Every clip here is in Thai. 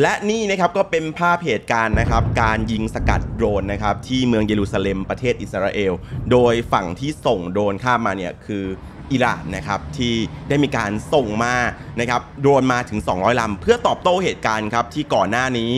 และนี่นะครับก็เป็นภาพเหตุการณ์นะครับการยิงสกัดโดรนนะครับ ที่เมืองเยรูซาเล็มประเทศอิสราเอล โดยฝั่งที่ส่งโดรนข้ามมาเนี่ย คืออิหร่านนะครับ ที่ได้มีการส่งมานะครับ โดรนมาถึง 200 ลำ เพื่อตอบโต้เหตุการณ์ครับที่ก่อนหน้านี้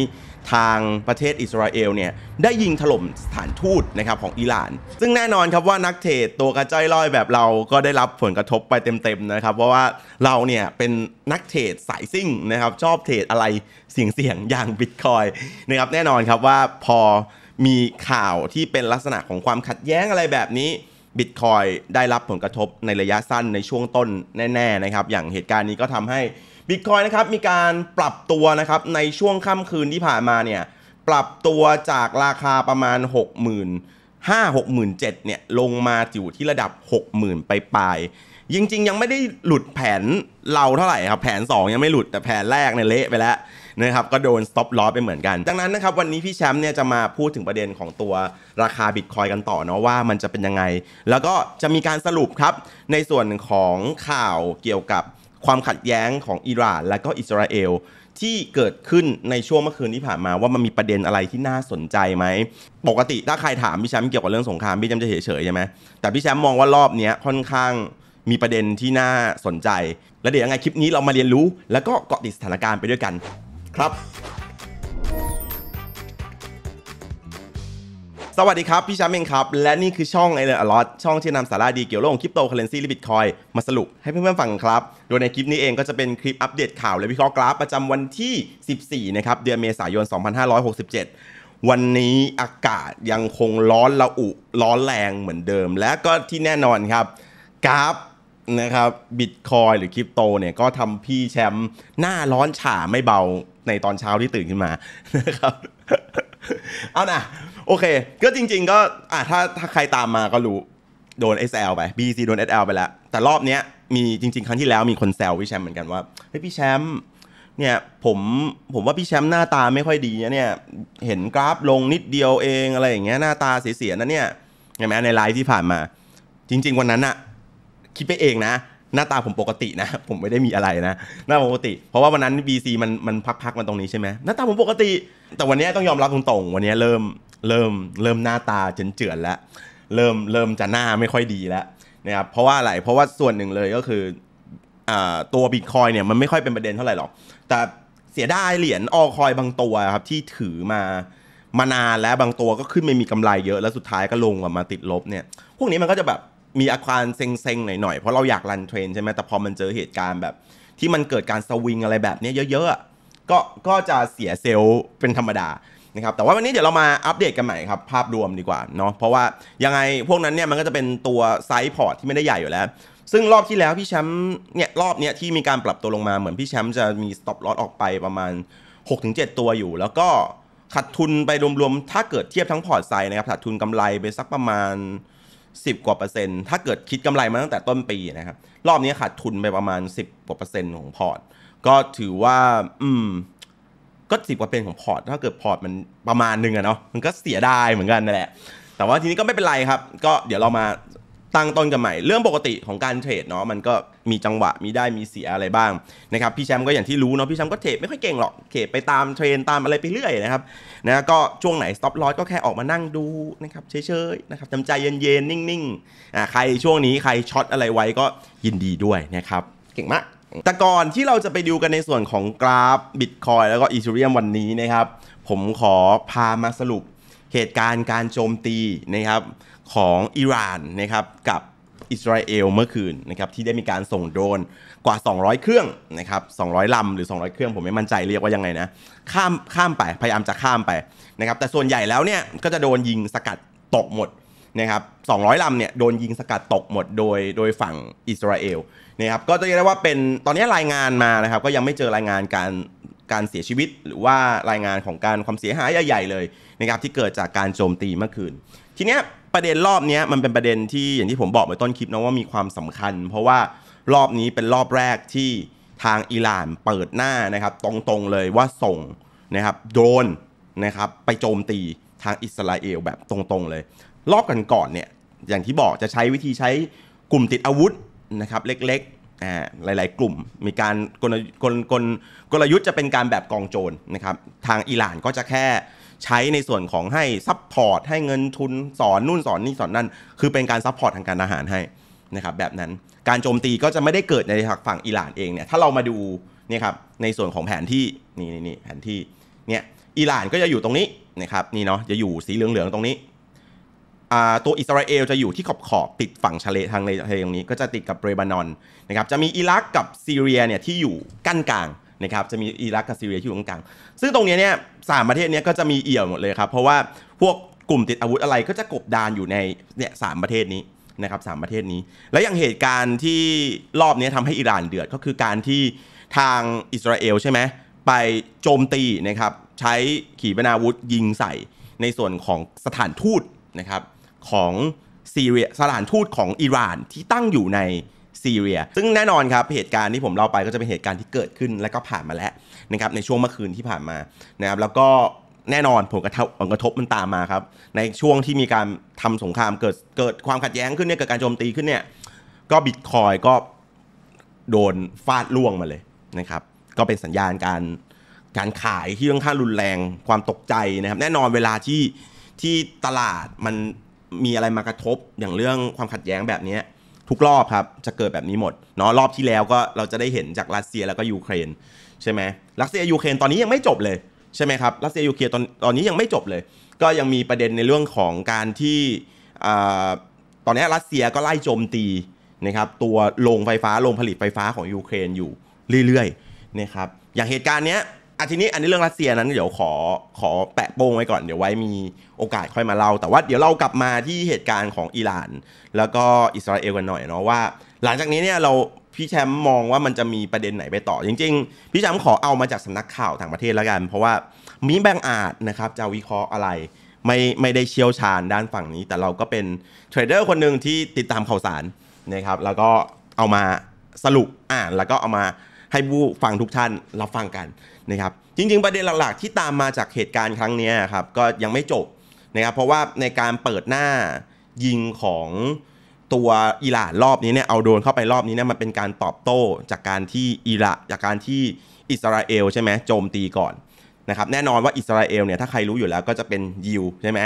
ทางประเทศอิสราเอลเนี่ยได้ยิงถล่มสถานทูตนะครับของอิหร่าน ซึ่งแน่นอนครับว่านักเทรดตัวกระจ้อยลอยแบบเราก็ได้รับผลกระทบไปเต็มๆนะครับเพราะว่าเราเนี่ยเป็นนักเทรดสายซิ่งนะครับ ชอบเทรดอะไรเสี่ยงๆ อย่างบิตคอยนะครับแน่นอนครับว่าพอมีข่าวที่เป็นลักษณะของความขัดแย้งอะไรแบบนี้บิตคอยได้รับผลกระทบในระยะสั้นในช่วงต้นแน่ๆนะครับอย่างเหตุการณ์นี้ก็ทำให้บิตคอยนะครับ มีการปรับตัวนะครับ ในช่วงค่ำคืนที่ผ่านมาเนี่ย ปรับตัวจากราคาประมาณ 6 0 0 0ก5 6 7 0 0 เนี่ย ลงมาอยู่ที่ระดับ 60,000 ไปปลายจริง ๆ ยังไม่ได้หลุดแผนเราเท่าไหร่ครับ แผน 2 ยังไม่หลุดแต่แผนแรกเนี่ย เละไปแล้วนะครับก็โดนสต็อปลอสไปเหมือนกัน ดังนั้นนะครับ วันนี้พี่แชมป์เนี่ยจะมาพูดถึงประเด็นของตัวราคาบิตคอยกันต่อเนาะว่ามันจะเป็นยังไง แล้วก็จะมีการสรุปครับในส่วนของข่าวเกี่ยวกับความขัดแย้งของอิหร่านและก็อิสราเอลที่เกิดขึ้นในช่วงเมื่อคืนที่ผ่านมาว่ามันมีประเด็นอะไรที่น่าสนใจไหมปกติถ้าใครถามพี่แชมป์เกี่ยวกับเรื่องสงครามพี่แชมป์จะเฉยๆใช่ไหมแต่พี่แชมป์มองว่ารอบนี้ค่อนข้างมีประเด็นที่น่าสนใจ และเดี๋ยวยังไงคลิปนี้เรามาเรียนรู้ แล้วก็เกาะติดสถานการณ์ไปด้วยกันครับสวัสดีครับ พี่ชามเองครับ และนี่คือช่องไอเลอร์อลอตช่องที่นำสาระดีเกี่ยวโลกคริปโตเคอเรนซีและบิตคอยมาสรุปให้เพื่อนๆฟังครับ โดยในคลิปนี้เองก็จะเป็นคลิปอัปเดตข่าวและวิเคราะห์กราฟประจำวันที่ 14 นะครับ เดือนเมษายน 2567 วันนี้อากาศยังคงร้อนระอุ ร้อนแรงเหมือนเดิม และก็ที่แน่นอนครับกราฟนะครับบิตคอยหรือคริปโตเนี่ยก็ทำพี่แชมป์หน้าร้อนฉ่าไม่เบาในตอนเช้าที่ตื่นขึ้นมานะครับเอานะโอเค ก็จริง ๆ ก็อ่าถ้าถ้าใครตามมาก็รู้ โดน SL ไป BC โดน SL ไปแล้ว แต่รอบเนี้ยมีจริง ๆ ครั้งที่แล้วมีคนแซวพี่แชมป์เหมือนกันว่า เฮ้ยพี่แชมป์เนี่ยผมผมว่าพี่แชมป์หน้าตาไม่ค่อยดีนะเนี่ยเห็นกราฟลงนิดเดียวเองอะไรอย่างเงี้ยหน้าตาเสียๆนะเนี่ยใช่ไหมในไลฟ์ที่ผ่านมา จริง ๆวันนั้นอะคิดไปเองนะ หน้าตาผมปกตินะผมไม่ได้มีอะไรนะหน้าปกติ เพราะว่าวันนั้น BC มันมันพักๆมันตรงนี้ใช่ไหมหน้าตาผมปกติ แต่วันนี้ต้องยอมรับตรงๆวันนี้เริ่มเริ่มเริ่มหน้าตาเจือนแล้ว เริ่มเริ่มจะหน้าไม่ค่อยดีแล้วนะครับเพราะว่าอะไรเพราะว่าส่วนหนึ่งเลยก็คือตัวบิตคอยเนี่ยมันไม่ค่อยเป็นประเด็นเท่าไหร่หรอกแต่เสียดายเหรียญออคอยบางตัวครับที่ถือมามานานแล้วบางตัวก็ขึ้นไม่มีกำไรเยอะแล้วสุดท้ายก็ลงกมาติดลบเนี่ยพวกนี้มันก็จะแบบมีอาการเซ็งๆ หน่อยๆ เพราะเราอยากรันเทรนใช่ไหมแต่พอมันเจอเหตุการณ์แบบที่มันเกิดการสวิงอะไรแบบนี้เยอะๆก็ก็จะเสียเซลล์เป็นธรรมดานะครับแต่ว่าวันนี้เดี๋ยวเรามาอัปเดตกันใหม่ครับ ภาพรวมดีกว่าเนาะเพราะว่ายังไงพวกนั้นเนี่ยมันก็จะเป็นตัวไซส์พอร์ตที่ไม่ได้ใหญ่อยู่แล้ว ซึ่งรอบที่แล้วพี่แชมป์เนี่ยรอบเนี้ยที่มีการปรับตัวลงมาเหมือนพี่แชมป์จะมีสต็อปลอสออกไปประมาณ 6-7 ตัวอยู่ แล้วก็ขาดทุนไปรวมๆ ถ้าเกิดเทียบทั้งพอร์ตไซส์นะครับขาดทุนกำไรไปสักประมาณ10กว่าเปอร์เซ็นต์ถ้าเกิดคิดกำไรมาตั้งแต่ต้นปีนะครับรอบนี้ขาดทุนไปประมาณ10กว่าเปอร์เซ็นต์ของพอร์ตก็ถือว่า อืมก็สิบกว่าเป็นของพอร์ตถ้าเกิดพอร์ตมันประมาณนึงอะเนาะมันก็เสียดายเหมือนกันนั่นแหละ แต่ว่าทีนี้ก็ไม่เป็นไรครับก็เดี๋ยวเรามาตั้งต้นกันใหม่เรื่องปกติของการเทรดเนาะมันก็มีจังหวะมีได้มีเสียอะไรบ้างนะครับพี่แชมป์ก็อย่างที่รู้เนาะพี่แชมป์ก็เทรดไม่ค่อยเก่งหรอกเทรดไปตามเทรนตามอะไรไปเรื่อยนะครับนะก็ช่วงไหนสต็อปลอสก็แค่ออกมานั่งดูนะครับเฉยๆนะครับจำใจเย็นๆนิ่งๆอ่าใครช่วงนี้ใครช็อตอะไรไว้ก็ยินดีด้วยนะครับเก่งมากแต่ก่อนที่เราจะไปดูกันในส่วนของกราฟบิตคอยแล้วก็อีเูเรียมวันนี้นะครับ ผมขอพามาสรุปเหตุการณ์การโจมตีนะครับของอิหร่านนะครับกับอิสราเอลเมื่อคืนนะครับที่ได้มีการส่งโดรนกว่า 200 เครื่องนะครับ200 ลำหรือ 200 เครื่องผมไม่มั่นใจเรียกว่ายังไงนะ ข้ามข้ามไป พยายามจะข้ามไปนะครับแต่ส่วนใหญ่แล้วเนี่ยก็จะโดนยิงสกัดตกหมดนะครับ200 ลำเนี่ยโดนยิงสกัดตกหมดโดยโดยฝั่งอิสราเอลนะครับก็จะเรียกได้ว่าเป็นตอนนี้รายงานมานะครับก็ยังไม่เจอรายงานการการเสียชีวิต หรือว่ารายงานของการความเสียหายใหญ่ๆเลยนะครับที่เกิดจากการโจมตีเมื่อคืนทีเนี้ยประเด็นรอบนี้มันเป็นประเด็นที่อย่างที่ผมบอกไปต้นคลิปนะว่ามีความสำคัญ เพราะว่ารอบนี้เป็นรอบแรกที่ทางอิหร่านเปิดหน้านะครับตรงๆเลยว่าส่งนะครับโดรนนะครับไปโจมตีทางอิสราเอลแบบตรงๆเลย รอบกันก่อนเนี่ยอย่างที่บอกจะใช้วิธีใช้กลุ่มติดอาวุธนะครับเล็กๆอ่าหลายๆ กลุ่มมีการกลกลกลกลยุทธ์จะเป็นการแบบกองโจรนะครับทางอิหร่านก็จะแค่ใช้ในส่วนของให้ซัพพอร์ตให้เงินทุนสอนนู่นสอนนี่สอนนั่นคือเป็นการซัพพอร์ตทางการอาหารให้นะครับแบบนั้นการโจมตีก็จะไม่ได้เกิดในฝั่งอิหร่านเองเนี่ยถ้าเรามาดูนี่ครับในส่วนของแผนที่นี่นี่แผนที่เนี่ยอิหร่านก็จะอยู่ตรงนี้นะครับนี่เนาะจะอยู่สีเหลืองๆตรงนี้ตัวอิสราเอลจะอยู่ที่ขอบขอบติดฝั่งทะเลทางในทะเลตรงนี้ ก็จะติดกับเรบานอนนะครับ จะมีอิรักกับซีเรียเนี่ยที่อยู่กั้นกลางนะครับจะมีอิรักกับซีเรียที่อยู่ตรงกลางซึ่งตรงนี้เนี่ยสามประเทศนี้ก็จะมีเอี่ยวหมดเลยครับ เพราะว่าพวกกลุ่มติดอาวุธอะไรก็จะกบดานอยู่ในเนี่ยสามประเทศนี้นะครับสามประเทศนี้ และอย่างเหตุการณ์ที่รอบนี้ทำให้อิหร่านเดือด ก็คือการที่ทางอิสราเอลใช่ไหมไปโจมตีนะครับใช้ขีปนาวุธยิงใส่ในส่วนของสถานทูตนะครับของซีเรียสถานทูตของอิหร่านที่ตั้งอยู่ในซีเรียซึ่งแน่นอนครับ เหตุการณ์ที่ผมเล่าไปก็จะเป็นเหตุการณ์ที่เกิดขึ้น และก็ผ่านมาแล้วนะครับในช่วงเมื่อคืนที่ผ่านมานะครับแล้วก็แน่นอนผลกระทบผลกระทบมันตามมาครับ ในช่วงที่มีการทำสงครามเกิดเกิดความขัดแย้งขึ้นเนี่ยเกิดการโจมตีขึ้นเนี่ย ก็บิตคอยก็โดนฟาดล่วงมาเลยนะครับก็เป็นสัญญาณการการขายที่ค่อนข้างรุนแรงความตกใจนะครับแน่นอนเวลาที่ที่ตลาดมันมีอะไรมากระทบอย่างเรื่องความขัดแย้งแบบนี้ ทุกรอบครับ จะเกิดแบบนี้หมดเนาะรอบที่แล้วก็เราจะได้เห็นจากรัสเซียแล้วก็ยูเครนใช่ไหมรัสเซียยูเครนตอนนี้ยังไม่จบเลยใช่ไหมครับรัสเซียยูเครนตอนตอนนี้ยังไม่จบเลย ก็ยังมีประเด็นในเรื่องของการที่อตอนนี้รัสเซียก็ไล่โจมตีนะครับตัวโรงไฟฟ้าโรงผลิตไฟฟ้าของยูเครนอยู่เรื่อยๆ นะครับ อย่างเหตุการณ์เนี้ยอ่ะทีนี้อันนี้เรื่องรัสเซียนั้นเดี๋ยวขอขอแปะโป้งไว้ก่อนเดี๋ยวไว้มีโอกาสค่อยมาเล่าแต่ว่าเดี๋ยวเรากลับมาที่เหตุการณ์ของอิหร่านแล้วก็อิสราเอลกันหน่อยเนาะว่า หลังจากนี้เนี่ยเราพี่แชมป์มองว่ามันจะมีประเด็นไหนไปต่อ จริง ๆพี่แชมป์ขอเอามาจากสำนักข่าวต่างประเทศแล้วกัน เพราะว่ามีแบงอาจนะครับจะวิเคราะห์อะไรไม่ไม่ได้เชี่ยวชาญด้านฝั่งนี้ แต่เราก็เป็นเทรดเดอร์คนหนึ่งที่ติดตามข่าวสารนะครับแล้วก็เอามาสรุปอ่านแล้วก็เอามาให้ผู้ฟังทุกท่านรับฟังกันนะครับจริงๆประเด็นหลักๆที่ตามมาจากเหตุการณ์ครั้งนี้ครับก็ยังไม่จบนะครับเพราะว่าในการเปิดหน้ายิงของตัวอิหร่านรอบนี้เนี่ยเอาโดนเข้าไปรอบนี้เนี่ยมันเป็นการตอบโต้จากการที่อิหร่านจากการที่อิสราเอล ใช่ไหมโจมตีก่อนนะครับแน่นอนว่าอิสราเอลเนี่ยถ้าใครรู้อยู่แล้วก็จะเป็นยิวใช่ไหม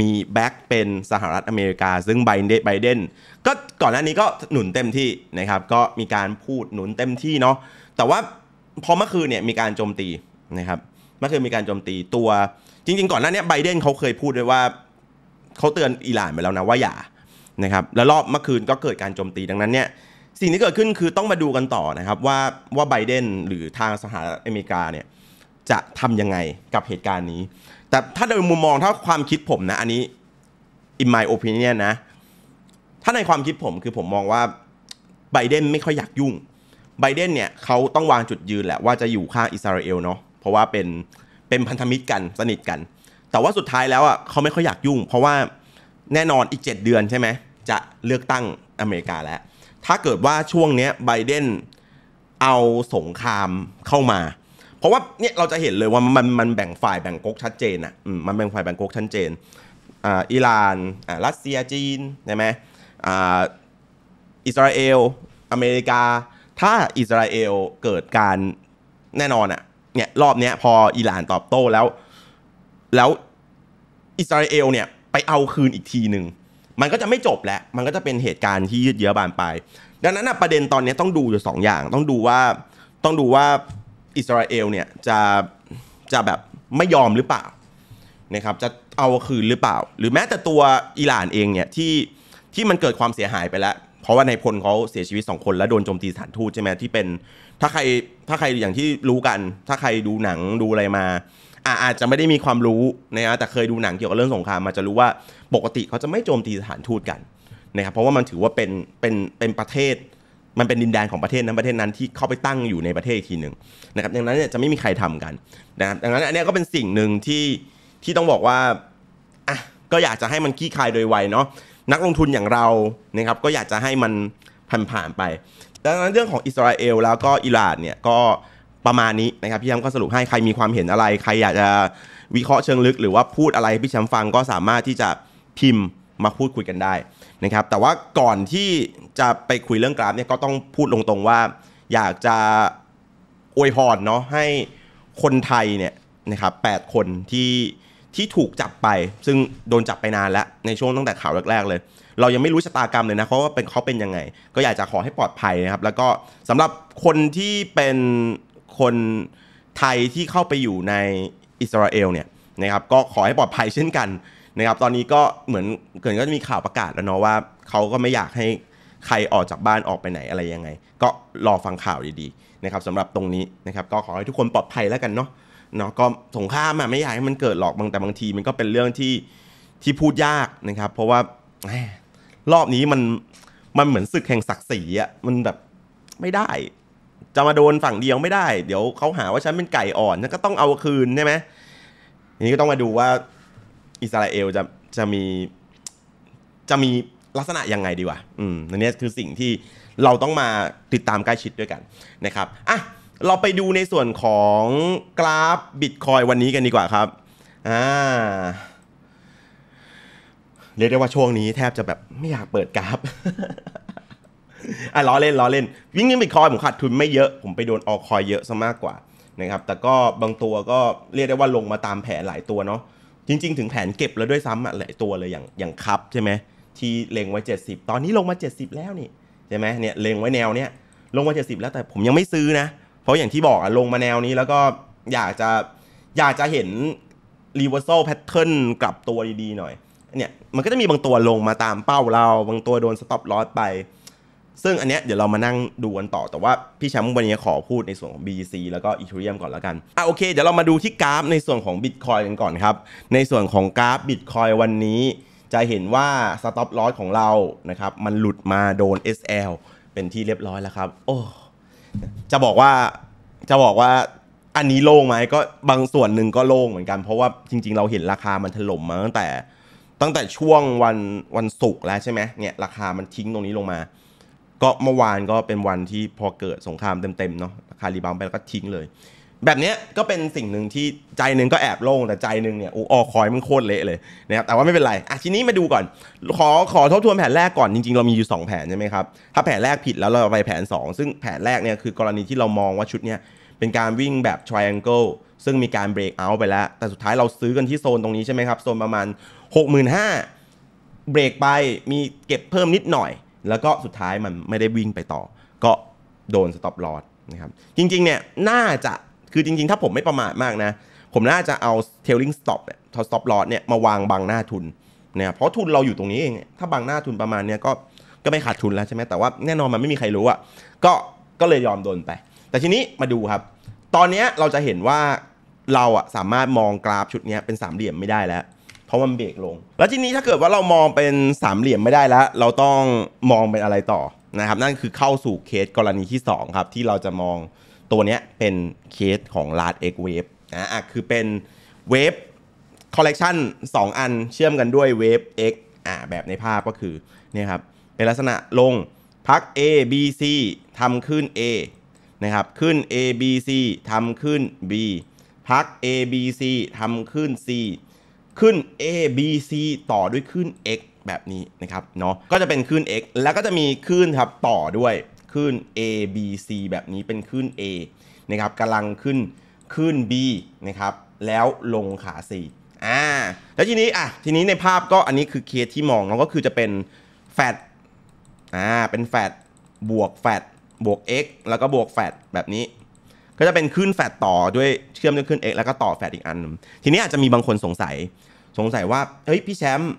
มีแบ็กเป็นสหรัฐอเมริกาซึ่งไบเดน ก็ก่อนหน้านี้ก็หนุนเต็มที่นะครับ ก็มีการพูดหนุนเต็มที่เนาะแต่ว่าพอเมื่อคืนเนี่ยมีการโจมตีนะครับเมื่อคืนมีการโจมตีตัวจริง ๆก่อนหน้านี้ไบเดนเขาเคยพูดด้วยว่าเขาเตือนอิหร่านไปแล้วนะว่าอย่านะครับแล้วรอบเมื่อคืนก็เกิดการโจมตีดังนั้นเนี่ยสิ่งที่เกิดขึ้นคือต้องมาดูกันต่อนะครับ ว่าว่าไบเดนหรือทางสหรัฐอเมริกาเนี่ยจะทํำยังไงกับเหตุการณ์นี้ แต่ถ้าโดยมุมมองถ้าความคิดผมนะอันนี้ in my opinion นะถ้าในความคิดผมคือผมมองว่าไบเดนไม่ค่อยอยากยุ่งไบเดนเนี่ยเขาต้องวางจุดยืนแหละว่าจะอยู่ข้างอิสราเอลเนาะเพราะว่าเป็น เป็นพันธมิตรกัน สนิทกัน แต่ว่าสุดท้ายแล้วอ่ะเขาไม่ค่อยอยากยุ่ง เพราะว่าแน่นอนอีก 7 เดือนใช่ไหมจะเลือกตั้งอเมริกาแล้ว ถ้าเกิดว่าช่วงเนี้ยไบเดนเอาสงครามเข้ามา เพราะว่าเนี่ย เราจะเห็นเลยว่ามันมันแบ่งฝ่ายแบ่งก๊กชัดเจนอ่ะมันแบ่งฝ่ายแบ่งก๊กชัดเจนอ่าอิหร่านอ่ารัสเซียจีนใช่ไหมอ่าอิสราเอลอเมริกาถ้าอิสราเอลเกิดการแน่นอนอะเนี่ยรอบเนี้ยพออิหร่านตอบโต้แล้ว แล้วอิสราเอลเนี่ยไปเอาคืนอีกทีหนึ่งมันก็จะไม่จบแล้วมันก็จะเป็นเหตุการณ์ที่ยืดเยื้อบานไปดังนั้นะประเด็นตอนนี้ต้องดูอยู่สองอย่างต้องดูว่าต้องดูว่าอิสราเอลเนี่ยจะจะแบบไม่ยอมหรือเปล่านะครับจะเอาคืนหรือเปล่า หรือแม้แต่ตัวอิหร่านเองเนี่ยที่ที่มันเกิดความเสียหายไปแล้วเพราะว่านายพลเขาเสียชีวิตสองคนแล้วโดนโจมตีสถานทูตใช่ไหมที่เป็นถ้าใครถ้าใครอย่างที่รู้กัน ถ้าใครดูหนังดูอะไรมาอาอาจจะไม่ได้มีความรู้นะฮะแต่เคยดูหนังเกี่ยวกับเรื่องสงครามมาจะรู้ว่าปกติเขาจะไม่โจมตีสถานทูตกันนะครับเพราะว่ามันถือว่าเป็นเป็นเป็นประเทศ มันเป็นดินแดนของประเทศนั้นประเทศนั้นที่เข้าไปตั้งอยู่ในประเทศอีกทีหนึ่งนะครับ ดังนั้นเนี่ยจะไม่มีใครทำกันนะครับดังนั้นอันนี้ก็เป็นสิ่งหนึ่งที่ที่ต้องบอกว่าอ่ะก็อยากจะให้มันขี้คายโดยไวเนาะนักลงทุนอย่างเรานะครับก็อยากจะให้มันผ่านๆไป ดังนั้นเรื่องของอิสราเอลแล้วก็อิหร่านเนี่ยก็ประมาณนี้นะครับพี่แชมป์ก็สรุปให้ใครมีความเห็นอะไร ใครอยากจะวิเคราะห์เชิงลึก หรือว่าพูดอะไรพี่แชมป์ฟังก็สามารถที่จะพิมพ์มาพูดคุยกันได้นะครับ แต่ว่าก่อนที่จะไปคุยเรื่องกราฟเนี่ยก็ต้องพูดตรงๆว่า อยากจะอวยพรเนาะให้คนไทยเนี่ยนะครับแคนที่ที่ถูกจับไปซึ่งโดนจับไปนานแล้ว ในช่วงตั้งแต่ข่าวแรก ๆเลย เรายังไม่รู้ชะตากรรมเลยนะเขาว่าเป็นเขาเป็นยังไง ก็อยากจะขอให้ปลอดภัยนะครับแล้วก็สำหรับคนที่เป็นคนไทยที่เข้าไปอยู่ในอิสราเอลเนี่ยนะครับก็ขอให้ปลอดภัยเช่นกันนะครับ ตอนนี้ก็เหมือนเกินก็จะมีข่าวประกาศแล้วเนาะว่าเขาก็ไม่อยากให้ใครออกจากบ้านออกไปไหนอะไรยังไง ก็รอฟังข่าวดีๆนะครับสำหรับตรงนี้นะครับก็ขอให้ทุกคนปลอดภัยแล้วกันเนาะเนาะก็สงครามอะไม่อยากให้มันเกิดหรอกบางแต่บางทีมันก็เป็นเรื่องที่ที่พูดยากนะครับ เพราะว่ารอบนี้มันมันเหมือนศึกแห่งศักดิ์ศรีอะมันแบบไม่ได้ จะมาโดนฝั่งเดียวไม่ได้ เดี๋ยวเขาหาว่าฉันเป็นไก่อ่อนฉันก็ต้องเอาคืนใช่ไหมทีนี้ก็ต้องมาดูว่าอิสราเอลจะจะมี จะมีลักษณะยังไงดีวะอืมอันนี้คือสิ่งที่เราต้องมาติดตามใกล้ชิดด้วยกันนะครับอ่ะเราไปดูในส่วนของกราฟบิตคอยวันนี้กันดีกว่าครับอ่าเรียกได้ว่าช่วงนี้แทบจะแบบไม่อยากเปิดกราฟอ่ะล้อเล่นล้อเล่นวิ่งเงินบิตคอยผมขาดทุนไม่เยอะ ผมไปโดนออคอยเยอะซะมากกว่านะครับ แต่ก็บางตัวก็เรียกได้ว่าลงมาตามแผนหลายตัวเนาะ จริง ๆ ถึงแผนเก็บแล้วด้วยซ้ำหลายตัวเลยอย่างอย่างคับ ใช่ไหมที่เล็งไว้ 70 ตอนนี้ลงมา 70 แล้วนี่ใช่ไหมเนี่ยเล็งไว้แนวเนี้ย ลงมา70แล้วแต่ผมยังไม่ซื้อนะราะอย่างที่บอกอะลงมาแนวนี้แล้วก็อยากจะอยากจะเห็นรีเวอร์ซอลแพทเทิร์นกลับตัวดีๆหน่อยเนี่ยมันก็จะมีบางตัวลงมาตามเป้าเรา บางตัวโดนสต็อปลอสไป ซึ่งอันเนี้ยเดี๋ยวเรามานั่งดูกันต่อแต่ว่าพี่แชมป์วันนี้ขอพูดในส่วนของ BTC แล้วก็อีทูเรียมก่อนแล้วกันอ่ะโอเค เดี๋ยวเรามาดูที่กราฟในส่วนของ Bitcoin กันก่อนครับ ในส่วนของกราฟ Bitcoin วันนี้จะเห็นว่าสต็อปลอสของเรานะครับมันหลุดมาโดน SL เป็นที่เรียบร้อยแล้วครับ โอ้จะบอกว่าจะบอกว่าอันนี้โล่งไหมก็บางส่วนหนึ่งก็โล่งเหมือนกัน เพราะว่าจริงๆเราเห็นราคามันถล่มมาตั้งแต่ตั้งแต่ช่วงวันวันศุกร์แล้วใช่ไหมเนี่ย ราคามันทิ้งตรงนี้ลงมา ก็เมื่อวานก็เป็นวันที่พอเกิดสงครามเต็มๆเนาะราคารีบาวไปแล้วก็ทิ้งเลยแบบเนี้ยก็เป็นสิ่งหนึ่งที่ใจหนึ่งก็แอบโล่ง แต่ใจหนึ่งเนี่ยโอ้อคอยมันโคตรเละเลยนะครับแต่ว่าไม่เป็นไร อ่ะทีนี้มาดูก่อน ขอขอทบทวนแผนแรกก่อน จริงๆ เรามีอยู่ 2 แผนใช่ไหมครับ ถ้าแผนแรกผิดแล้วเราไปแผน 2 ซึ่งแผนแรกเนี่ยคือ กรณีที่เรามองว่าชุดเนี้ยเป็นการวิ่งแบบ triangle ซึ่งมีการ break out ไปแล้ว แต่สุดท้ายเราซื้อกันที่โซนตรงนี้ใช่ไหมครับโซนประมาณ 65,000เบรกไปมีเก็บเพิ่มนิดหน่อย แล้วก็สุดท้ายมันไม่ได้วิ่งไปต่อ ก็โดน stop loss นะครับจริงๆเนี่ยน่าจะคือจริง ๆ ถ้าผมไม่ประมาทมากนะ ผมน่าจะเอาเทลลิงสต็อปเนี่ยทอสต็อปลอดเนี่ยมาวางบังหน้าทุนเนี่ยเพราะทุนเราอยู่ตรงนี้เอง ถ้าบังหน้าทุนประมาณเนี้ยก็ ก็ไม่ขาดทุนแล้วใช่ไหมแต่ว่าแน่นอนมันไม่มีใครรู้อะก็ ก็เลยยอมโดนไป แต่ทีนี้มาดูครับ ตอนนี้เราจะเห็นว่าเราอะสามารถมองกราฟชุดนี้เป็นสามเหลี่ยมไม่ได้แล้ว เพราะมันเบรกลง แล้วทีนี้ถ้าเกิดว่าเรามองเป็นสามเหลี่ยมไม่ได้แล้ว เราต้องมองเป็นอะไรต่อนะครับ นั่นคือเข้าสู่เคสกรณีที่ 2 ครับ ที่เราจะมองตัวเนี้ยเป็นเคสของ large X wave นะอ่ะคือเป็นเวฟคอลเลกชัน2อันเชื่อมกันด้วยเวฟ X อ่ะแบบในภาพก็คือเนี่ยครับเป็นลักษณะลงพัก A B C ทำขึ้น A นะครับขึ้น A B C ทำขึ้น B พัก A B C ทำขึ้น C ขึ้น A B C ต่อด้วยขึ้น X แบบนี้นะครับเนาะก็จะเป็นขึ้น X แล้วก็จะมีขึ้นครับต่อด้วยขึ้น A B C แบบนี้เป็นขึ้น A นะครับกำลังขึ้นขึ้น B นะครับ แล้วลงขา C อ่าแล้วทีนี้อ่ะทีนี้ในภาพก็อันนี้คือเคสที่มองเราก็คือจะเป็น แฟดอ่าเป็น แฟดบวกแฟดบวก x แล้วก็บวกแฟดแบบนี้ ก็จะเป็นขึ้นแฟดต่อด้วยเชื่อมด้วยขึ้น x แล้วก็ต่อแฟดอีกอันนึงทีนี้อาจจะมีบางคนสงสัย สงสัยว่าเฮ้ยพี่แชมป์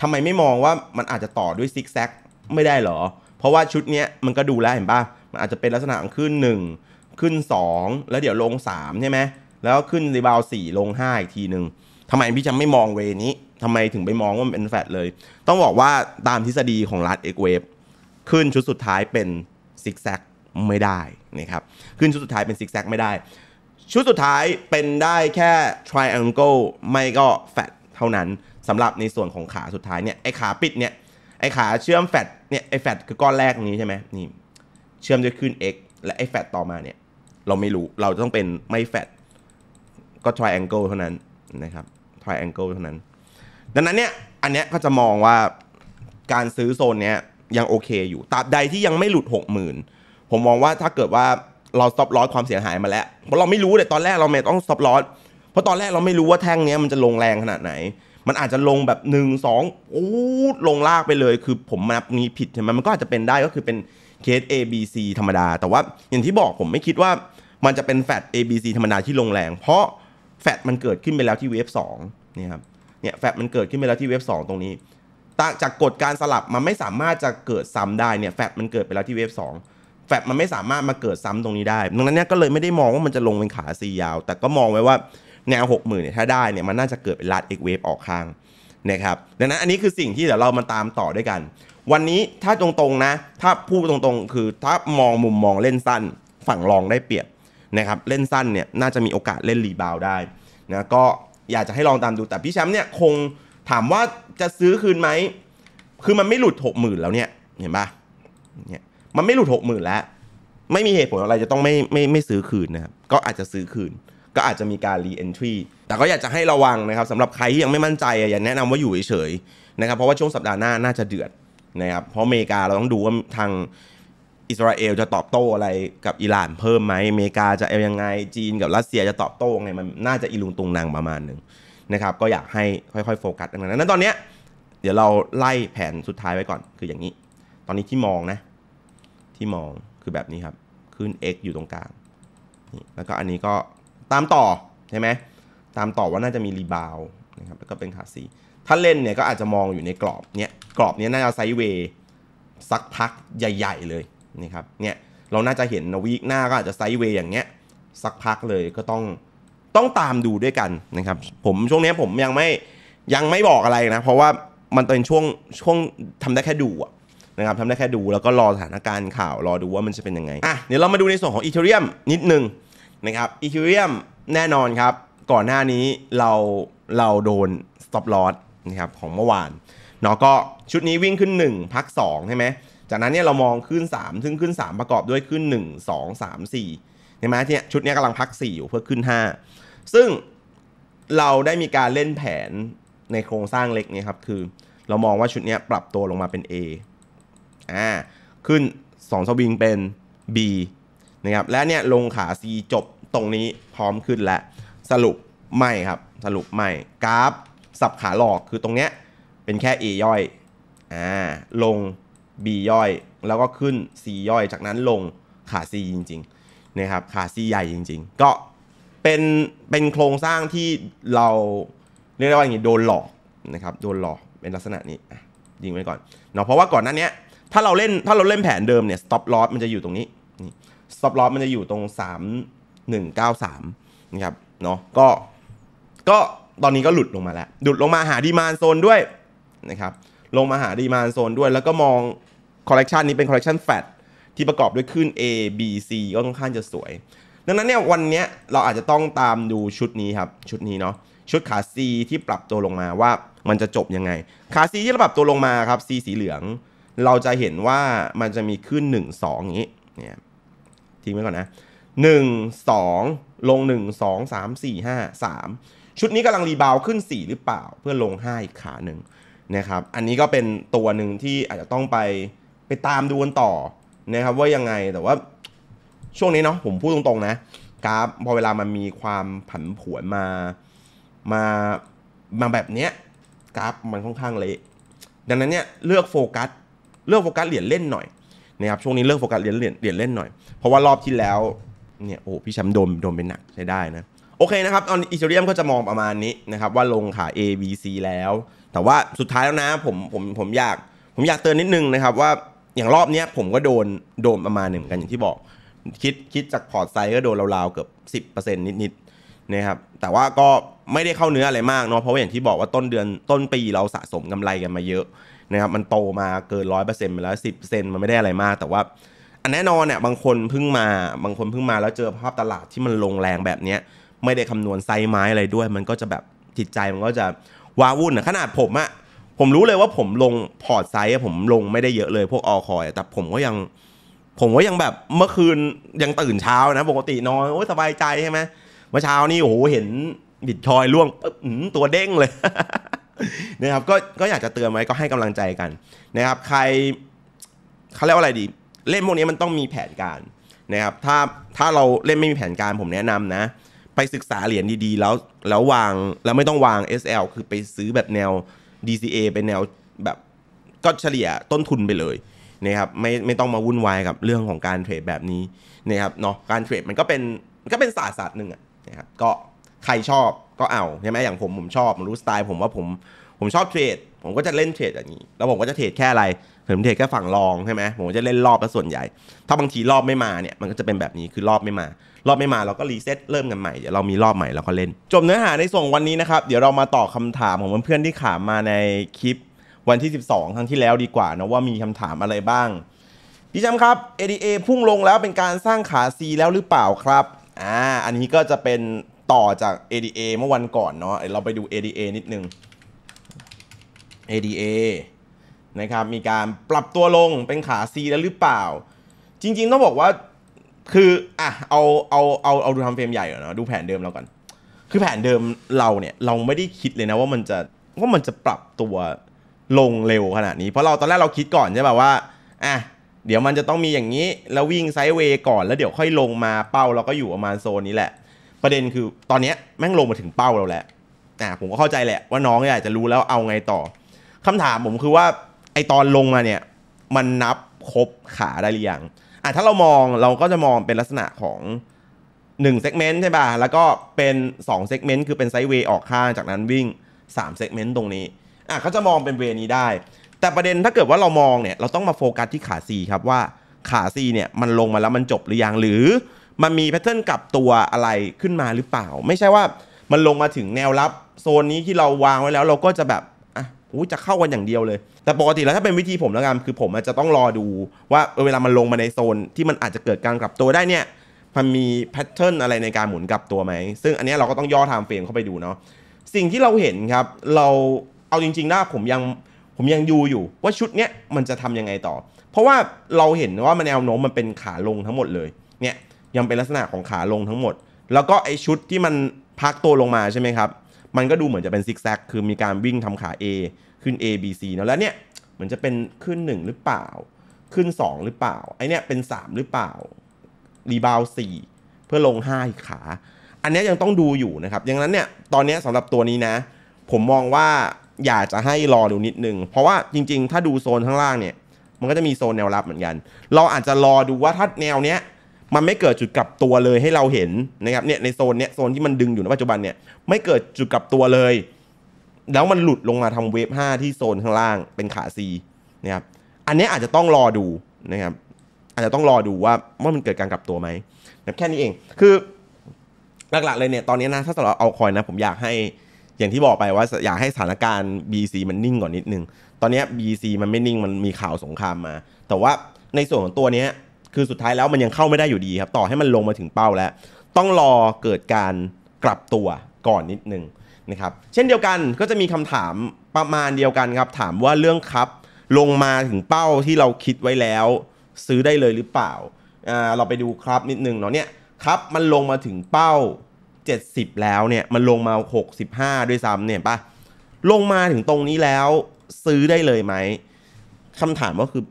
ทำไมไม่มองว่ามันอาจจะต่อด้วยซิกแซกไม่ได้หรอเพราะว่าชุดเนี้ยมันก็ดูแล้วเห็นป่ะ มันอาจจะเป็นลักษณะของขึ้น1 ขึ้น 2 แล้วเดี๋ยวลง 3 ใช่ไหม แล้วขึ้นรีบาวสี่ลง 5 อีกทีหนึ่งทำไมพี่จะไม่มองเวนี้ ทำไมถึงไปมองว่ามันเป็นแฟดเลย ต้องบอกว่าตามทฤษฎีของรัดเอ็กเวฟขึ้นชุดสุดท้ายเป็นซิกแซกไม่ได้ นี่ครับ ขึ้นชุดสุดท้ายเป็นซิกแซกไม่ได้ ชุดสุดท้ายเป็นได้แค่ triangle ไม่ก็แฟตเท่านั้นสำหรับในส่วนของขาสุดท้ายเนี่ยไอขาปิดเนี่ยไอขาเชื่อมแฟตเนี่ยไอแฟตคือก้อนแรกตรงนี้ใช่ไหมนี่ เชื่อมด้วยขึ้น x และไอแฟตต่อมาเนี่ย เราไม่รู้ เราต้องเป็นไม่แฟตก็ triangle เท่านั้นนะครับ triangle เท่านั้น ดังนั้นเนี่ย อันเนี้ยก็จะมองว่าการซื้อโซนเนี้ยยังโอเคอยู่ตราบใดที่ยังไม่หลุด 60,000 ผมมองว่าถ้าเกิดว่าเราซอบลอสความเสียหายมาแล้วเพราะเราไม่รู้เลยตอนแรกเราไม่ต้องซอบลอสเพราะตอนแรกเราไม่รู้ว่าแท่งเนี้ยมันจะลงแรงขนาดไหนมันอาจจะลงแบบ 1 2โอ้ลงลากไปเลย คือผมนับนี้ผิดใช่ไหมมันก็อาจจะเป็นได้ก็คือเป็นเคส A B C ธรรมดา แต่ว่าอย่างที่บอกผมไม่คิดว่ามันจะเป็นแฟด A B C ธรรมดาที่ลงแรง เพราะแฟดมันเกิดขึ้นไปแล้วที่เวฟสองนี่ครับเนี่ยแฟดมันเกิดขึ้นไปแล้วที่เวฟสองตรงนี้จากกฎการสลับ มันไม่สามารถจะเกิดซ้ำได้เนี่ยแฟดมันเกิดไปแล้วที่เวฟสองแฟดมันไม่สามารถมาเกิดซ้ำตรงนี้ได้ดังนั้นเนี่ยก็เลยไม่ได้มองว่ามันจะลงเป็นขาซียาว แต่ก็มองไว้ว่าแนว6 0,000เนี่ยถ้าได้เนี่ยมันน่าจะเกิดเป็นลัดเอ็กเวฟออกข้างนะครับดังนั้นอันนี้คือสิ่งที่เดี๋ยวเรามาตามต่อด้วยกัน วันนี้ถ้าตรงๆ นะ ถ้าพูดตรงๆ คือถ้ามองมุมมองเล่นสั้นฝั่งรองได้เปรียบนะครับเล่นสั้นเนี่ยน่าจะมีโอกาสเล่นรีบาวได้นะก็อยากจะให้ลองตามดูแต่พี่แชมป์เนี่ยคงถามว่าจะซื้อคืนไหม คือมันไม่หลุดหกหมื่นแล้วเนี่ยเห็นปะเนี่ยมันไม่หลุดหกหมื่นแล้วไม่มีเหตุผลอะไรจะต้องไม่ไม่ไม่ซื้อคืนนะครับก็อาจจะซื้อคืนก็อาจจะมีการรีเอนทรีแต่ก็อยากจะให้ระวังนะครับสำหรับใครที่ยังไม่มั่นใจอย่าแนะนำว่าอยู่เฉยๆนะครับเพราะว่าช่วงสัปดาห์หน้าน่าจะเดือดนะครับเพราะอเมริกาเราต้องดูว่าทางอิสราเอลจะตอบโต้อะไรกับอิหร่าน เพิ่มไหมอเมริกาจะเอายังไงจีนกับรัสเซียจะตอบโต้ไงมันน่าจะอิลุงตุงนางประมาณหนึ่งนะครับก็อยากให้ค่อยๆโฟกัสดันนั้นตอนเนี้ยเดี๋ยวเราไล่แผนสุดท้ายไว้ก่อนคืออย่างนี้ ตอนนี้ที่มองนะที่มองคือแบบนี้ครับขึ้น x อยู่ตรงกลางแล้วก็อันนี้ก็ตามต่อใช่ไหมตามต่อว่าน่าจะมีรีบาวนะครับแล้วก็เป็นขาซีถ้าเล่นเนี่ยก็อาจจะมองอยู่ในกรอบเนี้ยกรอบเนี้ยน่าจะไซด์เวย์สักพักใหญ่ ๆ เลยนะครับเนี่ยเราน่าจะเห็นนวีกหน้าก็อาจจะไซด์เวย์อย่างเงี้ยสักพักเลยก็ต้องต้องตามดูด้วยกันนะครับผมช่วงนี้ผมยังไม่ยังไม่บอกอะไรนะ เพราะว่ามันเป็นช่วงช่วงทำได้แค่ดูนะครับทำได้แค่ดูแล้วก็รอสถานการณ์ข่าวรอดูว่ามันจะเป็นยังไงอ่ะเดี๋ยวเรามาดูในส่วนของอีเทเรียมนิดนึงนะครับอีคิวเรียมแน่นอนครับ ก่อนหน้านี้เราเราโดนสต็อปลอสนะครับของเมื่อวานเนาะก็ชุดนี้วิ่งขึ้น 1 พัก 2 ใช่ไหมจากนั้นเนี่ยเรามองขึ้น 3 ซึ่งขึ้น 3 ประกอบด้วยขึ้น 1 2 3 4สช่ไหมที่ชุดนี้กำลังพัก 4 อยู่เพื่อขึ้น 5 ซึ่งเราได้มีการเล่นแผนในโครงสร้างเล็กนี่ครับคือ เรามองว่าชุดนี้ปรับตัวลงมาเป็น A อ่าขึ้น2สวิงเป็น B นะครับและเนี่ยลงขา C จบตรงนี้พร้อมขึ้นแล้วสรุปไม่ครับ สรุปไม่กราฟสับขาหลอกคือตรงเนี้ยเป็นแค่ A ย่อยอ่าลง B ย่อยแล้วก็ขึ้น C ย่อยจากนั้นลงขา C จริงๆนะครับ ขา C ใหญ่จริงๆ ก็เป็นเป็นโครงสร้างที่เราเรียกได้ว่าอย่างนี้โดนหลอกนะครับโดนหลอกเป็นลักษณะนี้ยิงไว้ก่อนเนาะเพราะว่าก่อนหน้านี้ถ้าเราเล่นถ้าเราเล่นแผนเดิมเนี่ย stop loss มันจะอยู่ตรงนี้นี่ stop loss มันจะอยู่ตรง 3 193 นะครับเนาะก็ ก็ตอนนี้ก็หลุดลงมาแล้ว หลุดลงมาหา ดีมานโซนด้วยนะครับลงมาหาดีมานโซนด้วย แล้วก็มองคอลเลกชันนี้เป็นคอลเลกชันแฟตที่ประกอบด้วยขึ้น A B C ก็ค่อนข้างจะสวย ดังนั้นเนี่ยวันนี้เราอาจจะต้องตามดูชุดนี้ครับชุดนี้เนาะชุดขา C ที่ปรับตัวลงมาว่า มันจะจบยังไงขา C ที่ปรับตัวลงมาครับ C สีเหลือง เราจะเห็นว่ามันจะมีขึ้น1 2อย่างนี้เนี่ยทิ้งไว้ก่อนนะ1 2 ลง 1 2 3 4 5 3 ชุดนี้กำลังรีบาวขึ้น 4 หรือเปล่าเพื่อลง5อีกขาหนึ่งนะครับอันนี้ก็เป็นตัวหนึ่งที่อาจจะต้องไปไปตามดูกันต่อนะครับว่ายังไงแต่ว่าช่วงนี้เนาะผมพูดตรงๆนะ กราฟพอเวลามันมีความผันผวนมามามาแบบเนี้ยกราฟมันค่อนข้างเละดังนั้นเนี่ยเลือกโฟกัสเลือกโฟกัสเหรียญเล่นหน่อยนะครับช่วงนี้เลือกโฟกัสเหรียญเหรียญเล่นหน่อยเพราะว่ารอบที่แล้วเนี่ยโอ้ พี่แชมป์โดนโดนเป็นหนักใช้ได้นะ โอเคนะครับตอนอีเทเรียมก็จะมองประมาณนี้นะครับ ว่าลงขา A B C แล้ว แต่ว่าสุดท้ายแล้วนะผมผม ผมอยากผมอยากเตือนนิดนึงนะครับว่าอย่างรอบนี้ผมก็โดนโดนประมาณหนึ่งกันอย่างที่บอก คิดคิดจากพอร์ตไซก็โดนราวๆเกือบ 10%นิดๆนะครับแต่ว่าก็ไม่ได้เข้าเนื้ออะไรมากเนาะเพราะว่าอย่างที่บอกว่าต้นเดือนต้นปีเราสะสมกำไรกันมาเยอะนะครับมันโตมาเกินร้อยเปอร์เซ็นต์ไปแล้วสิบเปอร์เซ็นต์มันไม่ได้อะไรมาก แต่ว่าแน่นอนเนี่ยบางคนเพิ่งมา บางคนเพิ่งมาแล้วเจอภาพตลาดที่มันลงแรงแบบเนี้ยไม่ได้คำนวณไซส์ไม้อะไรด้วย มันก็จะแบบจิตใจมันก็จะว้าวุ่นนะขนาดผมอะผมรู้เลยว่าผมลงพอร์ตไซส์ผมลงไม่ได้เยอะเลย พวกออคอยแต่ผมก็ยัง ผมก็ยังแบบเมื่อคืนยังตื่นเช้านะ ปกตินอนโอ้สบายใจใช่ไหมเมื่อเช้านี่โอ้โหเห็นบิตคอยล่วงปึ๊บตัวเด้งเลยนะครับก็ก็อยากจะเตือนไว้ก็ให้กำลังใจกันนะครับใครเขาเรียกว่าอะไรดีเล่นพวกนี้มันต้องมีแผนการนะครับถ้าถ้าเราเล่นไม่มีแผนการผมแนะนำนะไปศึกษาเหรียญดีๆแล้วแล้ววางแล้วไม่ต้องวาง SL คือไปซื้อแบบแนว DCA เป็นแนวแบบก็เฉลี่ยต้นทุนไปเลยนะครับไม่ไม่ต้องมาวุ่นวายกับเรื่องของการเทรดแบบนี้นะครับเนาะการเทรดมันก็เป็นก็เป็นศาสตร์ศาสตร์หนึ่งอะนะครับก็ใครชอบก็เอาใช่ไหมอย่างผมผมชอบผมรู้สไตล์ผมว่าผมผมชอบเทรดผมก็จะเล่นเทรดอย่างนี้ แล้วผมก็จะเทรดแค่อะไรผมเทรดแค่ฝั่งรองใช่ไหมผมจะเล่นรอบและส่วนใหญ่ ถ้าบางทีรอบไม่มาเนี่ยมันก็จะเป็นแบบนี้คือรอบไม่มา รอบไม่มาเราก็รีเซ็ตเริ่มกันใหม่ เดี๋ยวเรามีรอบใหม่เราก็เล่นจบเนื้อหาในส่งวันนี้นะครับเดี๋ยวเรามาตอบคาถามของเพื่อนๆที่ถามมาในคลิปวันที่ 12 ครั้งที่แล้วดีกว่านะว่ามีคำถามอะไรบ้างพี่จำครับ ADA พุ่งลงแล้วเป็นการสร้างขา C แล้วหรือเปล่าครับอ่าอันนี้ก็จะเป็นต่อจาก ADA เมื่อวันก่อนเนาะเราไปดู ADA นิดนึง ADA นะครับ มีการปรับตัวลงเป็นขา C แล้วหรือเปล่า จริง ๆ ต้องบอกว่า คือ อ่ะ เอา เอา เอา เอาดูทำเฟรมใหญ่ก่อนนะดูแผนเดิมเราก่อน คือแผนเดิมเราเนี่ย เราไม่ได้คิดเลยนะว่ามันจะ ว่ามันจะปรับตัวลงเร็วขนาดนี้ เพราะเรา ตอนแรกเราคิดก่อนใช่ป่ะว่า อ่ะ เดี๋ยวมันจะต้องมีอย่างนี้ แล้ววิ่งไซด์เวย์ก่อน แล้วเดี๋ยวค่อยลงมาเป้าเราก็อยู่ประมาณโซนนี้แหละ ประเด็นคือ ตอนนี้แม่งลงมาถึงเป้าเราแล้วอ่ะผมก็เข้าใจแหละ ว่าน้องอยากจะรู้แล้วเอาไงต่อคำถามผมคือว่าไอตอนลงมาเนี่ย มันนับครบขาได้หรือยังอ่ะถ้าเรามองเราก็จะมองเป็นลักษณะของ 1 segment ใช่ป่ะ แล้วก็เป็น 2 segment คือเป็นไซด์เวย์ออกข้างจากนั้นวิ่ง 3 segment ตรงนี้อ่ะขาจะมองเป็นเวนี้ได้ แต่ประเด็นถ้าเกิดว่าเรามองเนี่ยเราต้องมาโฟกัสที่ขา C ครับว่าขา C เนี่ยมันลงมาแล้วมันจบหรือยัง หรือมันมีแพทเทิร์นกลับตัวอะไรขึ้นมาหรือเปล่า ไม่ใช่ว่ามันลงมาถึงแนวรับโซนนี้ที่เราวางไว้แล้วเราก็จะแบบอู้จะเข้ากันอย่างเดียวเลย แต่ปกติแล้วถ้าเป็นวิธีผมแล้วกันคือผมอาจจะต้องรอดู ว่าเวลามันลงมาในโซนที่มันอาจจะเกิดการกลับตัวได้เนี่ย มันมีแพทเทิร์นอะไรในการหมุนกลับตัวไหม ซึ่งอันนี้เราก็ต้องย่อไทม์เฟรมเข้าไปดูเนาะสิ่งที่เราเห็นครับ เราเอาจริงๆนะผมยังผมยังดูอยู่ ว่าชุดเนี้ยมันจะทํำยังไงต่อ เพราะว่าเราเห็นว่ามันแนวโน้มมันเป็นขาลงทั้งหมดเลยเนี่ยยังเป็นลักษณะของขาลงทั้งหมด แล้วก็ไอชุดที่มันพักตัวลงมาใช่ไหมครับมันก็ดูเหมือนจะเป็นซิกแซกคือมีการวิ่งทำขา A ขึ้น A B C นะแล้วเนี่ย เหมือนจะเป็นขึ้น 1 หรือเปล่า ขึ้น 2 หรือเปล่า ไอเนี่ยเป็น 3 หรือเปล่ารีบาวสี่เพื่อลง 5 อีกขา อันนี้ยังต้องดูอยู่นะครับยังนั้นเนี่ย ตอนนี้สำหรับตัวนี้นะ ผมมองว่าอยากจะให้รอดูนิดนึงเพราะว่าจริงๆ ถ้าดูโซนข้างล่างเนี่ยมันก็จะมีโซนแนวรับเหมือนกัน เราอาจจะรอดูว่าถ้าแนวเนี้ยมันไม่เกิดจุดกลับตัวเลยให้เราเห็นนะครับเนี่ยในโซนเนี้ยโซนที่มันดึงอยู่ในปัจจุบันเนี่ย ไม่เกิดจุดกลับตัวเลย แล้วมันหลุดลงมาทำเวฟ5ที่โซนข้างล่างเป็นขา C นะครับอันนี้อาจจะต้องรอดูนะครับ อาจจะต้องรอดูว่าว่ามันเกิดการกลับตัวไหมแค่นี้เองคือหลักๆ เลยเนี่ยตอนนี้นะถ้าสำหรับเอาคอยนะผมอยากให้อย่างที่บอกไปว่าอยากให้สถานการณ์ BC มันนิ่งก่อนนิดนึง ตอนนี้ BC มันไม่นิ่งมันมีข่าวสงครามมา แต่ว่าในส่วนของตัวนี้คือ สุดท้ายแล้วมันยังเข้าไม่ได้อยู่ดีครับ ต่อให้มันลงมาถึงเป้าแล้ว ต้องรอเกิดการกลับตัวก่อนนิดนึงนะครับ เช่นเดียวกันก็จะมีคำถามประมาณเดียวกันครับ ถามว่าเรื่องครับลงมาถึงเป้าที่เราคิดไว้แล้ว ซื้อได้เลยหรือเปล่าเราไปดูครับนิดนึงเนาะเนี่ยครับมันลงมาถึงเป้า 70 แล้วเนี่ยมันลงมา 65 ด้วยซ้ำเนี่ยปะลงมาถึงตรงนี้แล้วซื้อได้เลยไหมคำถามก็คือ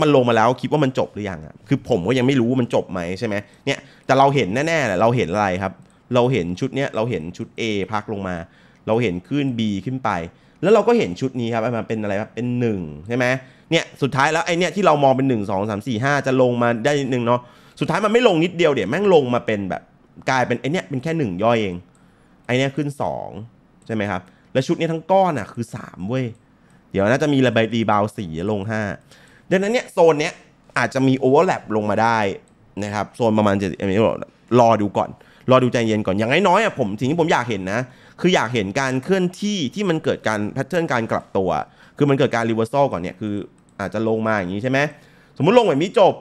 มันลงมาแล้วคิดว่ามันจบหรือยังอ่ะคือผมก็ยังไม่รู้มันจบไหมใช่ไหมเนี่ยแต่เราเห็นแน่ๆแหละเราเห็นอะไรครับ เราเห็นชุดเนี้ยเราเห็นชุด A พักลงมา เราเห็นขึ้น B ขึ้นไป แล้วเราก็เห็นชุดนี้ครับมันเป็นอะไรครับเป็น1ใช่ไหมเนี่ยสุดท้ายแล้วไอเนี่ยที่เรามองเป็น 1 2 3 4 5จะลงมาได้หนึ่งเนาะสุดท้ายมันไม่ลงนิดเดียวเดี๋ยวแม่งลงมาเป็นแบบกลายเป็นไอเนี้ยเป็นแค่1 ย่อยเอง ไอเนี้ยขึ้น2ใช่ไหมครับแล้วชุดนี้ทั้งก้อนอ่ะคือ3เว้ยเดี๋ยวน่าจะมีระบายดีบาวสี่ลงห้าดังนั้นเนี่ยโซนเนี้ยอาจจะมีโอเวอร์แลปลงมาได้นะครับโซนประมาณ70 m รอดูก่อนรอดูใจเย็นก่อน อย่างน้อยๆอ่ะผม สิ่งที่ผมอยากเห็นนะ คืออยากเห็นการเคลื่อนที่ที่มันเกิดการแพทเทิร์นการกลับตัว คือมันเกิดการรีเวอร์ซอลก่อนเนี่ย คืออาจจะลงมาอย่างนี้ใช่ไหม สมมุติลงแบบนี้จบ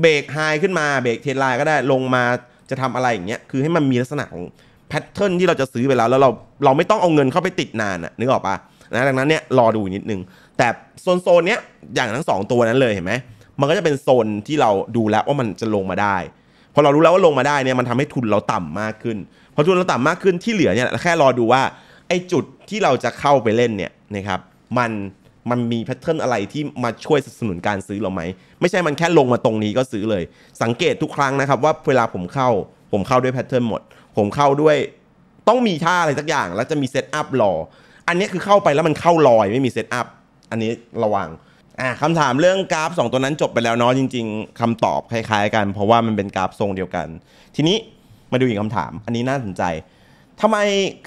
เบรกไฮขึ้นมาเบรกเทนไลน์ก็ได้ลงมาจะทำอะไรอย่างเงี้ยคือให้มันมีลักษณะของแพทเทิร์นที่เราจะซื้อไปแล้วแล้วเราเราไม่ต้องเอาเงินเข้าไปติดนานอะนึกออกปะนะดังนั้นเนี่ยรอดูนิดนึงแต่โซนโซนเนี้ยอย่างทั้งสองตัวนั้นเลย เห็นไหมมันก็จะเป็นโซนที่เราดูแล้วว่ามันจะลงมาได้ พอเรารู้แล้วว่าลงมาได้เนี่ยมันทำให้ทุนเราต่ำมากขึ้น พอทุนเราต่ำมากขึ้นที่เหลือเนี่ยแค่รอดูว่าไอ้จุดที่เราจะเข้าไปเล่นเนี่ยนะครับมันมันมีแพทเทิร์นอะไรที่มาช่วยสนับสนุนการซื้อเราไหมไม่ใช่มันแค่ลงมาตรงนี้ก็ซื้อเลย สังเกตทุกครั้งนะครับว่าเวลาผมเข้าผมเข้าด้วยแพทเทิร์นหมดผมเข้าด้วย ต้องมีท่าอะไรสักอย่าง แล้วจะมีเซตอัพรอ อันนี้คือเข้าไปแล้วมันเข้าลอยไม่มีเซตอัพอันนี้ระวัง อ่าคำถามเรื่องกราฟ 2 ตัวนั้นจบไปแล้วเนาะจริงๆ คำตอบคล้ายๆกัน เพราะว่ามันเป็นกราฟทรงเดียวกัน ทีนี้มาดูอีกคำถาม อันนี้น่าสนใจ ทำไม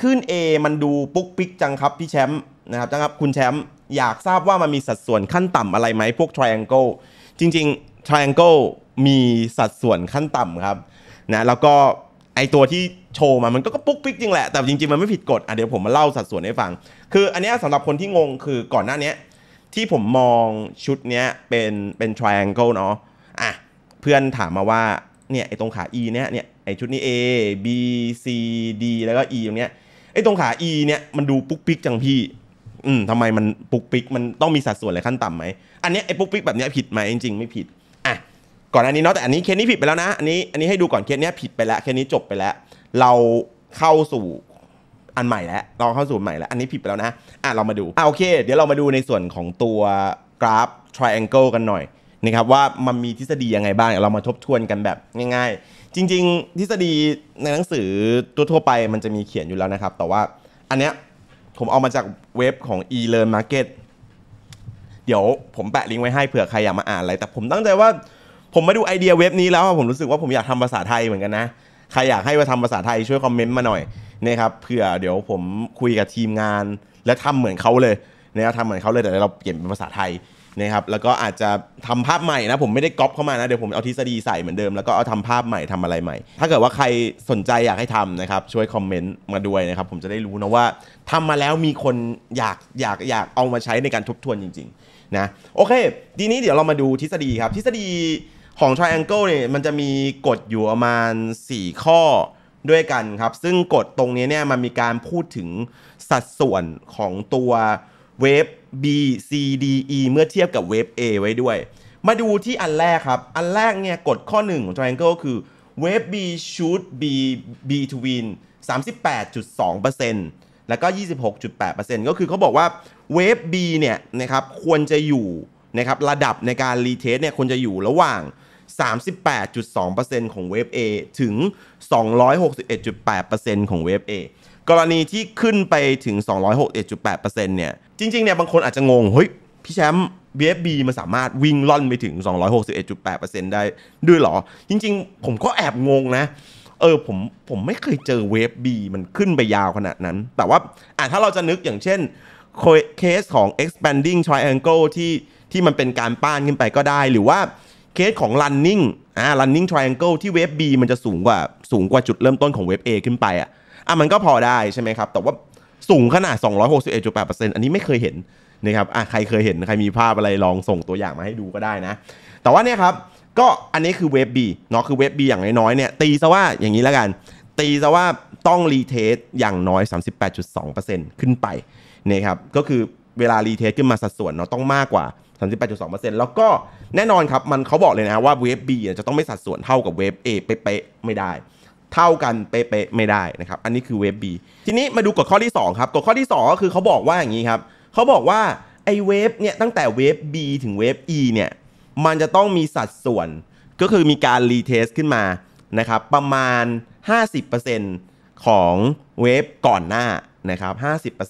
ขึ้น A มันดูปุ๊กปิ๊กจังครับพี่แชมป์นะครับจังครับคุณแชมป์อยากทราบว่ามันมีสัดส่วนขั้นต่ำอะไรไหมพวก triangle จริง ๆ triangle มีสัดส่วนขั้นต่ำครับนะแล้วก็ไอตัวที่โชว์มามันก็ปุ๊กปิ๊กจริงแหละแต่จริงๆมันไม่ผิดกฎอ่ะเดี๋ยวผมมาเล่าสัดส่วนให้ฟัง คือ อันนี้สำหรับคนที่งงคือก่อนหน้านี้ที่ผมมองชุดเนี้ยเป็นเป็นทร t แองเกิลเนาะอ่ะเพื่อนถามมาว่าเนี่ยไอ้ตรงขา e เนี้ยเนี่ยไอชุดนี้ a b c d แล้วก็ e ตรงเนี้ยไอ้ตรงขา e เนี่ยมันดูปุ๊กปิ๊กจังพี่อืมทำไมมันปุ๊กปิ๊ก มันต้องมีสัดส่วนอะไรขั้นต่ำไหมอันเนี้ยไอ้ปุ๊กปิ๊กแบบเนี้ยผิดไหมจริงๆไม่ผิดอ่ะก่อนอันนี้เนาะแต่อันนี้เคสนี้ผิดไปแล้วนะอันนี้อันนี้ให้ดูก่อนเคสเนี้ยผิดไปแล้วเคสนี้จบไปแล้ว เราเข้าสู่อันใหม่แล้วลองเข้าสู่ใหม่แล้ว อันนี้ผิดไปแล้วนะ อ่ะ เรามาดู อ่ะโอเค เดี๋ยวเรามาดูในส่วนของตัวกราฟ triangle กันหน่อยนะครับว่ามันมีทฤษฎียังไงบ้างเรามาทบทวนกันแบบง่ายๆ จริงๆ ทฤษฎีในหนังสือทั่วๆไปมันจะมีเขียนอยู่แล้วนะครับ แต่ว่าอันเนี้ยผมเอามาจากเว็บของ e-learn market เดี๋ยวผมแปะลิงก์ไว้ให้เผื่อใครอยากมาอ่านอะไร แต่ผมตั้งใจว่าผมมาดูไอเดียเว็บนี้แล้วผมรู้สึกว่าผมอยากทำภาษาไทยเหมือนกันนะใครอยากให้มาทำภาษาไทยช่วยคอมเมนต์มาหน่อยนะครับเผื่อเดี๋ยวผมคุยกับทีมงาน และทำเหมือนเขาเลยนะครับทำเหมือนเขาเลย แต่เราเปลี่ยนเป็นภาษาไทยนะครับแล้วก็อาจจะทำภาพใหม่นะผมไม่ได้ก๊อปเข้ามานะเดี๋ยวผมเอาทฤษฎีใส่เหมือนเดิม แล้วก็เอาทำภาพใหม่ทำอะไรใหม่ ถ้าเกิดว่าใครสนใจอยากให้ทำนะครับช่วยคอมเมนต์มาด้วยนะครับ ผมจะได้รู้นะว่า ทำมาแล้วมีคนอยากอยากอยากเอามาใช้ในการทบทวนจริงๆนะโอเคทีนี้เดี๋ยวเรามาดูทฤษฎีครับ ทฤษฎีของ triangle เนี่ยมันจะมีกฎอยู่ประมาณ 4 ข้อด้วยกันครับ ซึ่งกฎตรงนี้เนี่ยมันมีการพูดถึงสัดส่วนของตัวเวฟ B C D E เมื่อเทียบกับเวฟ A ไว้ด้วย มาดูที่อันแรกครับ อันแรกเนี่ยกฎข้อหนึ่งของ Triangle คือเวฟ B should be between 38.2%แล้วก็ 26.8%ก็คือเขาบอกว่าเวฟ B เนี่ยนะครับควรจะอยู่นะครับระดับในการรีเทสเนี่ยควรจะอยู่ระหว่าง38.2%ของเวฟ A ถึง 261.8%ของเวฟ A กรณีที่ขึ้นไปถึง 261.8%เนี่ย จริงๆเนี่ยบางคนอาจจะงงเฮ้ยพี่แชมป์ BFB มันสามารถวิ่งล่อนไปถึง 261.8%ได้ด้วยหรอ จริงๆ ผมก็แอบงงนะ เออ ผมผมไม่เคยเจอเวฟ B มันขึ้นไปยาวขนาดนั้น แต่ว่าอ่ะถ้าเราจะนึกอย่างเช่นเคสของ expanding triangle ที่ที่มันเป็นการป้านขึ้นไปก็ได้หรือว่าเคสของ running อ่า running triangle ที่เวฟ B มันจะสูงกว่าสูงกว่าจุดเริ่มต้นของเวฟ A ขึ้นไปอ่ะ อ่ะมันก็พอได้ใช่ไหมครับ แต่ว่าสูงขนาด 261.8%อันนี้ไม่เคยเห็นนะครับ อ่ะใครเคยเห็นใครมีภาพอะไรลองส่งตัวอย่างมาให้ดูก็ได้นะ แต่ว่าเนี่ยครับ ก็อันนี้คือเวฟ B เนาะ คือเวฟ B อย่างน้อยๆ เนี่ย ตีซะว่าอย่างนี้แล้วกัน ตีซะว่าต้องรีเทสอย่างน้อย 38.2%ขึ้นไปนะครับ ก็คือเวลารีเทสขึ้นมาสัดส่วนเนาะต้องมากกว่า 38.2%แล้วก็แน่นอนครับมันเขาบอกเลยนะว่าเวฟบีจะต้องไม่สัดส่วนเท่ากับเวฟเอเป๊ะไม่ได้ เท่ากันเป๊ะไม่ได้นะครับอันนี้คือเวฟบีทีนี้มาดูกฎข้อที่2ครับกฎข้อที่2ก็คือเขาบอกว่าอย่างนี้ครับเขาบอกว่าไอ้เวฟเนี่ยตั้งแต่เวฟบีถึงเวฟอีเนี่ยมันจะต้องมีสัดส่วนก็คือมีการรีเทสขึ้นมานะครับประมาณ 50%ของเวฟก่อนหน้านะครับ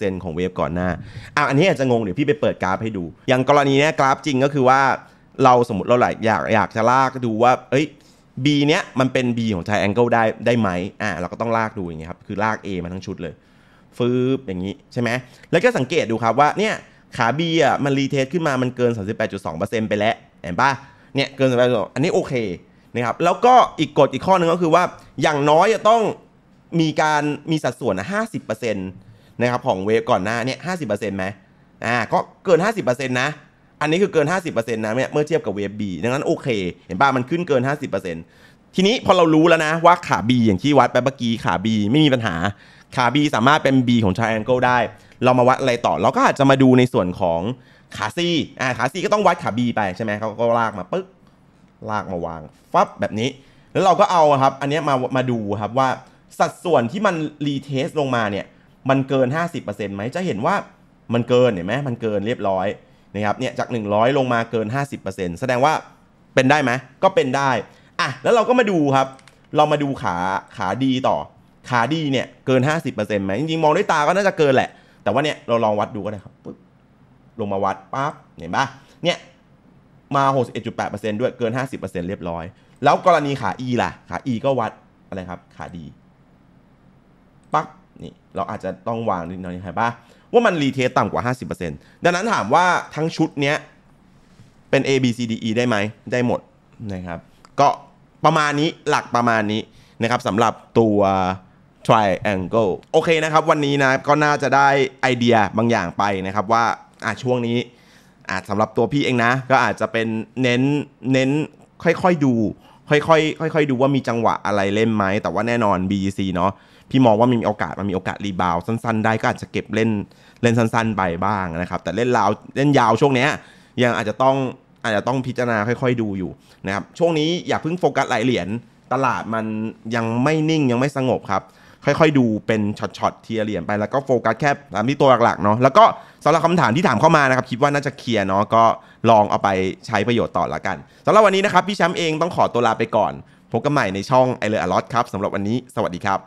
50%ของเวฟก่อนหน้า อ่ะอันนี้อาจจะงง เดี๋ยวพี่ไปเปิดกราฟให้ดู อย่างกรณีนี้กราฟจริงก็คือว่า เราสมมติเราหลายอยากอยากจะลากดูว่าเอ้ย B เนี้ย มันเป็น B ของ triangle ได้ได้ไหมอ่า เราก็ต้องลากดูอย่างเงี้ยครับ คือลาก A มาทั้งชุดเลย ฟืบอย่างงี้ใช่ไหม แล้วก็สังเกตดูครับว่า เนี่ยขา B อ่ะ มันรีเทสขึ้นมามันเกิน 38.2%ไปแล้วเห็นปะเนี่ยเกิน38.2อันนี้โอเคนะครับ แล้วก็อีกกฎอีกข้อนึงก็คือว่าอย่างน้อยจะต้องมีการมีสัดส่วน50%นะครับ ของเวฟก่อนหน้าเนี่ยห้าสิบเปอร์เซ็นต์ไหมอ่า ก็เกินห้าสิบเปอร์เซ็นต์นะ อันนี้คือเกินห้าสิบเปอร์เซ็นต์นะเมื่อเทียบกับเวฟบีดังนั้น โอเค เห็นป่ะ มันขึ้นเกินห้าสิบเปอร์เซ็นต์ทีนี้พอเรารู้แล้วนะว่าขา B อย่างที่วัดไปเมื่อกี้ ขา B ไม่มีปัญหา ขา B สามารถเป็น B ของ triangle ได้ เรามาวัดอะไรต่อเราก็อาจจะมาดูในส่วนของขา C อ่าขา C ก็ต้องวัดขา B ไปใช่ไหมเขาก็ลากมาปึ๊ก ลากมาวางฟับแบบนี้ แล้วเราก็เอาครับ อันนี้มามาดูครับว่าสัดส่วนที่มันรีเทสลงมาเนี่ย มันเกิน 50%ไหมจะเห็นว่ามันเกินเห็นไหมมันเกินเรียบร้อยนะครับ เนี่ยจาก 100 ลงมาเกิน 50%แสดงว่าเป็นได้ไหม ก็เป็นได้ อ่ะ แล้วเราก็มาดูครับ เรามาดูขาขาดีต่อ ขาดีเนี่ยเกิน 50%ไหมจริงๆมองด้วยตาก็น่าจะเกินแหละ แต่ว่าเนี่ยเราลองวัดดูก็ได้ครับปึ๊บลงมาวัดปั๊บ เห็นปะเนี่ยมา61.8%ด้วย เกิน 50%เรียบร้อย แล้วกรณีขา E ล่ะขา E ก็วัดอะไรครับขาดีปั๊บนี่ เราอาจจะต้องวางนิดหน่อยใช่ปะว่ามันรีเทสต่ำกว่า 50%ดังนั้นถามว่าทั้งชุดเนี้ย เป็น A B C D E ได้ไหมได้หมดนะครับ ก็ประมาณนี้ หลักประมาณนี้นะครับสำหรับตัว triangle โอเคนะครับ วันนี้นะก็น่าจะได้ไอเดียบางอย่างไปนะครับ ว่าอ่ช่วงนี้อ่สำหรับตัวพี่เองนะ ก็อาจจะเป็นเน้น เน้นค่อยๆดู ค่อยๆค่อย ๆดูว่ามีจังหวะอะไรเล่นไหม แต่ว่าแน่นอน BGC เนาะพี่มองว่ามีโอกาส มันมีโอกาสรีบาวสั้นๆได้ก็อาจจะเก็บเล่นเล่นสั้นๆไปบ้างนะครับแต่เล่นราวเล่นยาวช่วงเนี้ยยังอาจจะต้องอาจจะต้องพิจารณาค่อยๆดูอยู่นะครับช่วงนี้อย่าเพิ่งโฟกัสหลายเหรียญตลาดมันยังไม่นิ่งยังไม่สงบครับค่อยๆดูเป็นช็อตๆเทียเหรียญไปแล้วก็โฟกัสแค่ตามที่ตัวหลักๆเนาะแล้วก็สำหรับคำถามที่ถามเข้ามานะครับคิดว่าน่าจะเคลียร์เนาะก็ลองเอาไปใช้ประโยชน์ต่อละกันสำหรับวันนี้นะครับพี่แชมป์เองต้องขอตัวลาไปก่อนพบกันใหม่ในช่องไอเลอร์อลอตครับสำหรับวันนี้สวัสดีครับ